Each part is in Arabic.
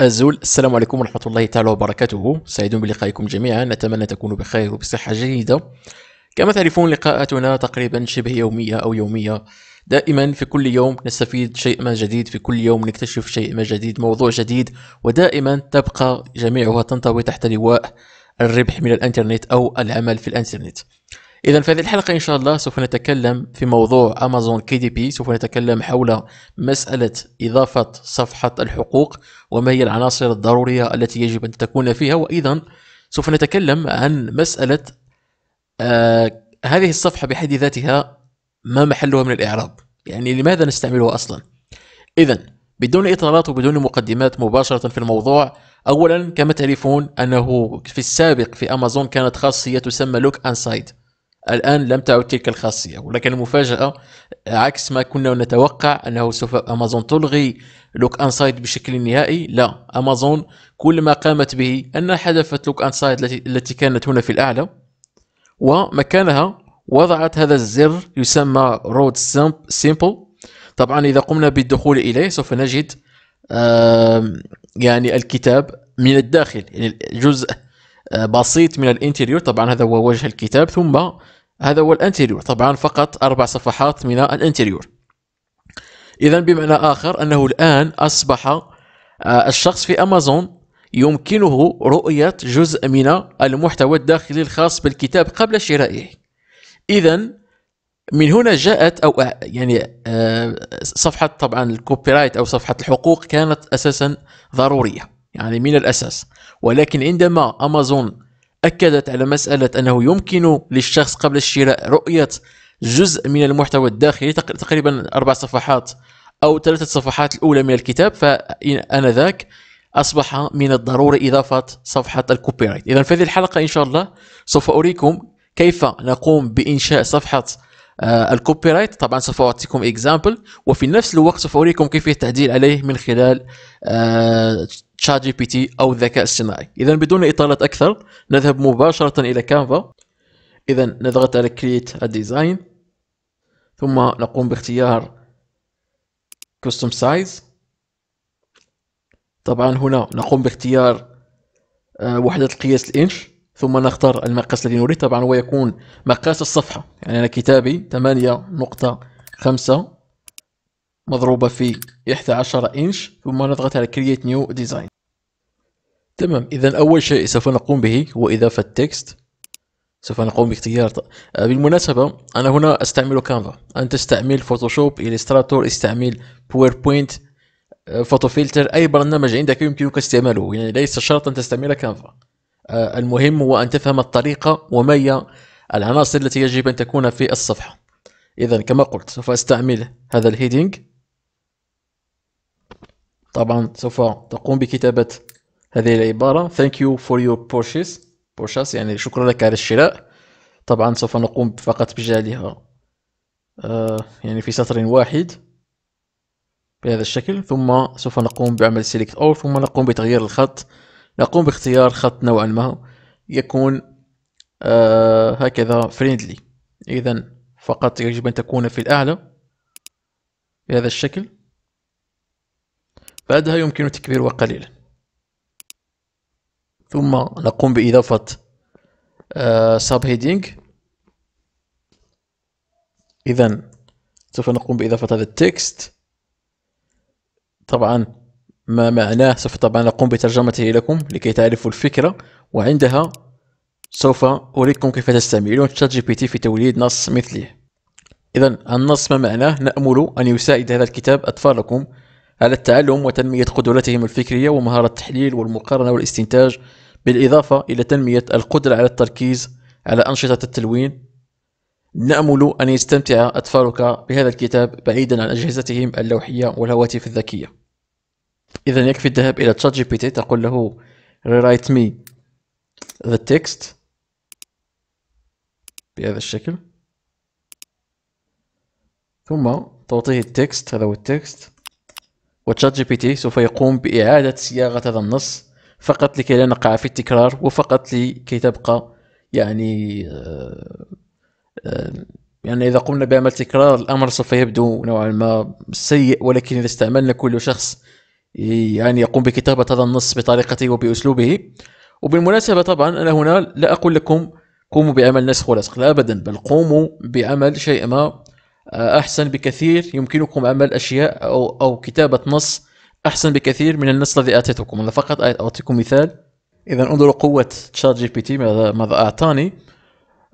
أزول السلام عليكم ورحمة الله تعالى وبركاته سعيد بلقائكم جميعا نتمنى تكونوا بخير وبصحة جيدة كما تعرفون لقاءاتنا تقريبا شبه يومية أو يومية دائما في كل يوم نستفيد شيء ما جديد في كل يوم نكتشف شيء ما جديد موضوع جديد ودائما تبقى جميعها تنطوي تحت لواء الربح من الانترنت أو العمل في الانترنت إذا في هذه الحلقة إن شاء الله سوف نتكلم في موضوع أمازون كي دي بي سوف نتكلم حول مسألة إضافة صفحة الحقوق وما هي العناصر الضرورية التي يجب أن تكون فيها وأيضا سوف نتكلم عن مسألة آه هذه الصفحة بحد ذاتها ما محلها من الإعراب يعني لماذا نستعملها أصلا إذا بدون إطالات وبدون مقدمات مباشرة في الموضوع أولا كما تعرفون أنه في السابق في أمازون كانت خاصية تسمى لوك أنسايد الآن لم تعد تلك الخاصية ولكن المفاجأة عكس ما كنا نتوقع أنه سوف أمازون تلغي لوك أنسايد بشكل نهائي لا أمازون كل ما قامت به أن حذفت لوك أنسايد التي كانت هنا في الأعلى ومكانها وضعت هذا الزر يسمى رود سيمبل طبعا إذا قمنا بالدخول إليه سوف نجد يعني الكتاب من الداخل يعني جزء آه، بسيط من الانتريور طبعا هذا هو وجه الكتاب ثم هذا هو الانتيريور طبعا فقط اربع صفحات من الانتيريور اذا بمعنى اخر انه الان اصبح آه، الشخص في امازون يمكنه رؤية جزء من المحتوى الداخلي الخاص بالكتاب قبل شرائه. إذا من هنا جاءت أو آه، يعني آه، صفحة طبعا الكوبي رايت أو صفحة الحقوق كانت أساسا ضرورية يعني من الأساس ولكن عندما أمازون أكدت على مسألة أنه يمكن للشخص قبل الشراء رؤية جزء من المحتوى الداخلي تقريبا أربع صفحات أو ثلاثة صفحات الأولى من الكتاب ذاك أصبح من الضروري إضافة صفحة الكوبي رايت إذا في هذه الحلقة إن شاء الله سوف أريكم كيف نقوم بإنشاء صفحة آه، الكوبي رايت طبعا سوف أعطيكم إكزامبل وفي نفس الوقت سوف أريكم كيفية التعديل عليه من خلال آه، تشات جي بي تي او الذكاء الصناعي اذا بدون اطاله اكثر نذهب مباشره الى كانفا اذا نضغط على كرييت ديزاين ثم نقوم باختيار كستم سايز طبعا هنا نقوم باختيار آه، وحدة قياس الإنش ثم نختار المقاس الذي نريد طبعا هو يكون مقاس الصفحة يعني أنا كتابي 8.5 مضروبة في 11 إنش ثم نضغط على Create New Design تمام إذا أول شيء سوف نقوم به هو إضافة تكست سوف نقوم باختيار آه، بالمناسبة أنا هنا أستعمل كانفا أنت استعمل فوتوشوب إليستراتور استعمل باوربوينت فوتو فلتر أي برنامج عندك يمكنك استعماله يعني ليس شرط أن تستعمل كانفا آه، المهم هو أن تفهم الطريقة وما هي العناصر التي يجب أن تكون في الصفحة إذا كما قلت سوف أستعمل هذا الهيدينج طبعا سوف تقوم بكتابة هذه العبارة thank you for your purchase purchase يعني شكرا لك على الشراء طبعا سوف نقوم فقط بجعلها آه، يعني في سطر واحد بهذا الشكل ثم سوف نقوم بعمل select all ثم نقوم بتغيير الخط نقوم باختيار خط نوعا ما يكون آه، هكذا friendly إذا فقط يجب أن تكون في الأعلى بهذا الشكل بعدها يمكن تكبيرها قليلا ثم نقوم بإضافة ساب هيدينغ إذا سوف نقوم بإضافة هذا التكست طبعا ما معناه سوف طبعا نقوم بترجمته لكم لكي تعرفوا الفكرة وعندها سوف أريكم كيف تستعملون تشات جي بي تي في توليد نص مثله إذا النص ما معناه نأمل أن يساعد هذا الكتاب أطفالكم على التعلم وتنمية قدرتهم الفكرية ومهارة التحليل والمقارنة والاستنتاج بالإضافة إلى تنمية القدرة على التركيز على أنشطة التلوين نأمل أن يستمتع أطفالك بهذا الكتاب بعيدا عن أجهزتهم اللوحية والهواتف الذكية إذا يكفي الذهاب إلى تشات جي بي تي تقول له rewrite me the text بهذا الشكل ثم تعطيه التكست هذا هو التكست وتشات جي بي تي سوف يقوم بإعادة صياغة هذا النص فقط لكي لا نقع في التكرار وفقط لكي تبقى يعني آه، آه، يعني إذا قمنا بعمل تكرار الأمر سوف يبدو نوعا ما سيء ولكن إذا استعملنا كل شخص يعني يقوم بكتابة هذا النص بطريقته وبأسلوبه وبالمناسبة طبعا أنا هنا لا أقول لكم قوموا بعمل نسخ ولصق لا أبدا بل قوموا بعمل شيء ما أحسن بكثير يمكنكم عمل أشياء أو, أو كتابة نص أحسن بكثير من النص الذي أعطيتكم أنا فقط أعطيكم مثال إذا انظروا قوة تشات جي بي تي ماذا أعطاني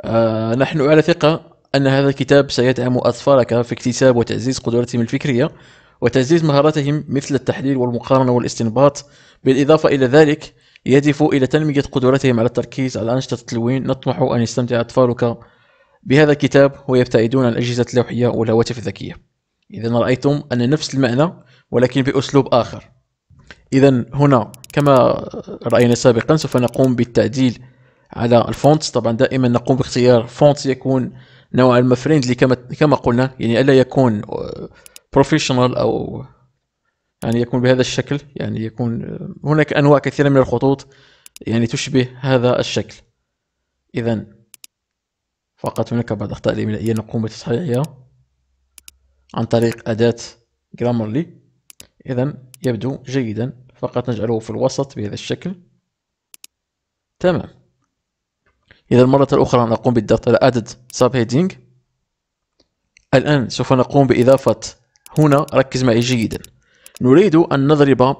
آه نحن على ثقة أن هذا الكتاب سيدعم أطفالك في اكتساب وتعزيز قدرتهم الفكرية وتعزيز مهاراتهم مثل التحليل والمقارنة والاستنباط بالإضافة إلى ذلك يهدف إلى تنمية قدرتهم على التركيز على أنشطة التلوين نطمح أن يستمتع أطفالك بهذا الكتاب هو يبتعدون عن الأجهزة اللوحية والهواتف الذكية إذا رأيتم أن نفس المعنى ولكن بأسلوب آخر إذا هنا كما رأينا سابقا سوف نقوم بالتعديل على الفونت طبعا دائما نقوم باختيار فونت يكون نوعا ما فريندلي كما كما قلنا يعني الا يكون بروفيشنال آه، او يعني يكون بهذا الشكل يعني يكون آه، هناك انواع كثيره من الخطوط يعني تشبه هذا الشكل اذا فقط هناك بعض الأخطاء الإملائية نقوم بتصحيحها عن طريق أداة جرامرلي إذا يبدو جيدا فقط نجعله في الوسط بهذا الشكل تمام إذا مرة أخرى نقوم بالضغط على Added Subheading الآن سوف نقوم بإضافة هنا ركز معي جيدا نريد أن نضرب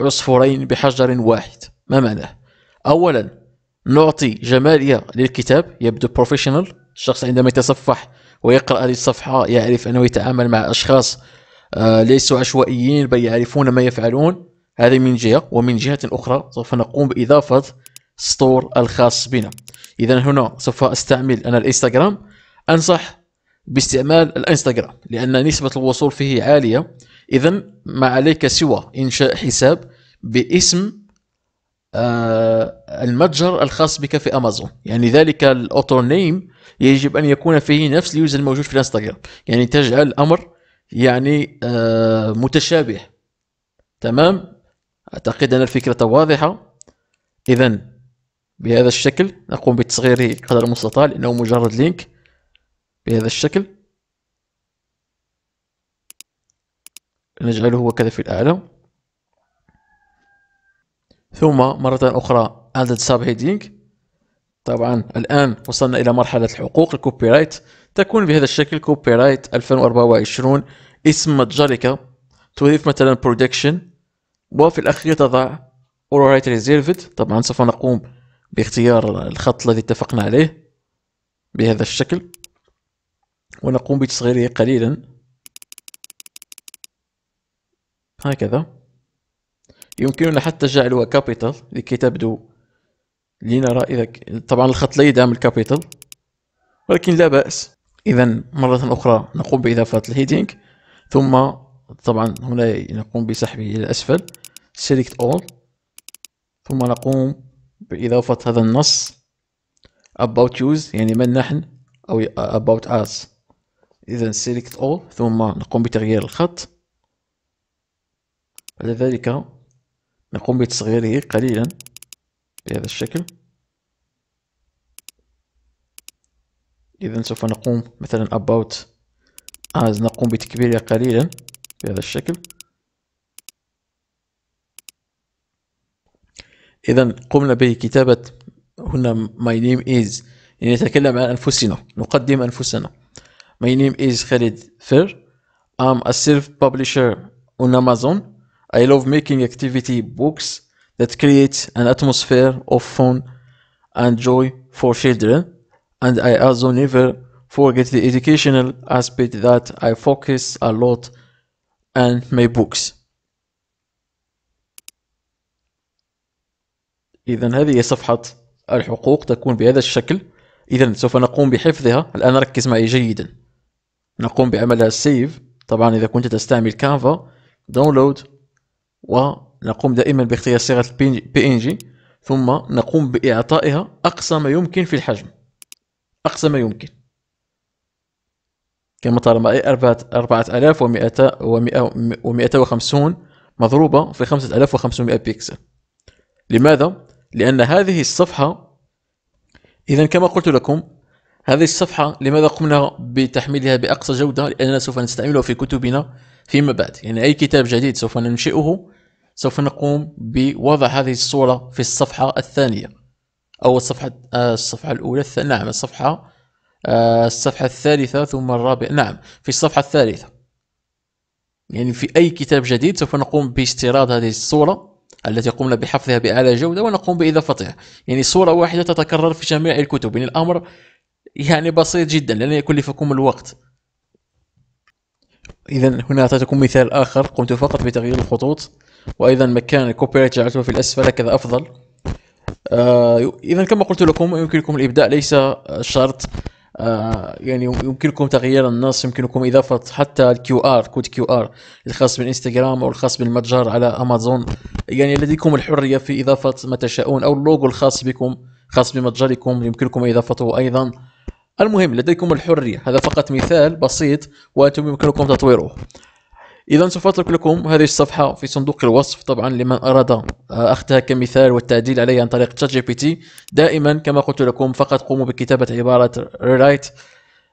عصفورين بحجر واحد ما معناه أولا نعطي جمالية للكتاب يبدو بروفيشنال الشخص عندما يتصفح ويقرأ هذه الصفحة يعرف أنه يتعامل مع أشخاص آه، ليسوا عشوائيين بل يعرفون ما يفعلون هذه من جهة ومن جهة أخرى سوف نقوم بإضافة سطور الخاص بنا إذا هنا سوف أستعمل أنا الإنستغرام أنصح باستعمال الإنستغرام لأن نسبة الوصول فيه عالية إذا ما عليك سوى إنشاء حساب باسم آه، المتجر الخاص بك في امازون يعني ذلك الاوتور نيم يجب ان يكون فيه نفس اليوزر الموجود في الانستغرام يعني تجعل الامر يعني آه، متشابه تمام اعتقد ان الفكره واضحه اذا بهذا الشكل نقوم بتصغيره قدر المستطاع لانه مجرد لينك بهذا الشكل نجعله هو كذا في الاعلى ثم مرة أخرى added subheading طبعا الآن وصلنا إلى مرحلة الحقوق الكوبي رايت تكون بهذا الشكل كوبي رايت 2024 اسم الشركة تضيف مثلا production وفي الأخير تضع all right reserved طبعا سوف نقوم باختيار الخط الذي اتفقنا عليه بهذا الشكل ونقوم بتصغيره قليلا هكذا يمكننا حتى جعلها كابيتال لكي تبدو لنرى إذا طبعا الخط لا يدعم الكابيتال ولكن لا بأس إذا مرة أخرى نقوم بإضافة الهيدينغ ثم طبعا هنا نقوم بسحبه إلى الأسفل سيلكت اول ثم نقوم بإضافة هذا النص about use يعني من نحن أو about us إذا سيلكت اول ثم نقوم بتغيير الخط بعد ذلك نقوم بتصغيره قليلا بهذا الشكل إذا سوف نقوم مثلا about as نقوم بتكبيره قليلا بهذا الشكل إذا قمنا بكتابة هنا my name is يعني نتكلم عن أنفسنا نقدم أنفسنا my name is خالد فير I'm a self publisher on Amazon I love making activity books that create an atmosphere of fun and joy for children. And I also never forget the educational aspect that I focus a lot on my books. إذا هذه صفحة الحقوق تكون بهذا الشكل إذا سوف نقوم بحفظها الآن ركز معي جيدا نقوم بعملها سيف طبعا إذا كنت تستعمل كانفا داونلود ونقوم دائما باختيار صيغة بي ان جي ثم نقوم بإعطائها أقصى ما يمكن في الحجم أقصى ما يمكن كما طالما أي 4200 و ومئة مضروبة في 5500 بيكسل لماذا؟ لأن هذه الصفحة إذا كما قلت لكم هذه الصفحة لماذا قمنا بتحميلها بأقصى جودة؟ لأننا سوف نستعملها في كتبنا فيما بعد يعني أي كتاب جديد سوف ننشئه سوف نقوم بوضع هذه الصورة في الصفحة الثانية أو الصفحة آه، الصفحة الأولى نعم الصفحة آه، الصفحة الثالثة ثم الرابعة نعم في الصفحة الثالثة يعني في أي كتاب جديد سوف نقوم باستيراد هذه الصورة التي قمنا بحفظها بأعلى جودة ونقوم بإضافتها يعني صورة واحدة تتكرر في جميع الكتب يعني الأمر يعني بسيط جدا لن يكلفكم الوقت إذا هنا أعطيتكم مثال آخر قمت فقط بتغيير الخطوط وايضا مكان الكوبيريت جعلته في الاسفل هكذا افضل آه، اذا كما قلت لكم يمكنكم الابداع ليس شرط آه، يعني يمكنكم تغيير النص يمكنكم اضافه حتى الكيو ار كود كيو ار الخاص بالانستغرام او الخاص بالمتجر على امازون يعني لديكم الحريه في اضافه ما تشاءون او اللوجو الخاص بكم خاص بمتجركم يمكنكم اضافته ايضا المهم لديكم الحريه هذا فقط مثال بسيط وانتم يمكنكم تطويره اذا سوف اترك لكم هذه الصفحه في صندوق الوصف طبعا لمن اراد آه، اخذها كمثال والتعديل عليها عن طريق تشات جي بي تي دائما كما قلت لكم فقط قوموا بكتابه عباره ريلايت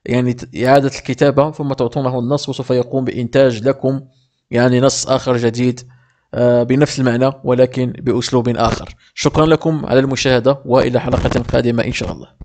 يعني اعاده الكتابه ثم تعطونه النص وسوف يقوم بانتاج لكم يعني نص اخر جديد آه، بنفس المعنى ولكن باسلوب اخر شكرا لكم على المشاهده والى حلقه قادمه ان شاء الله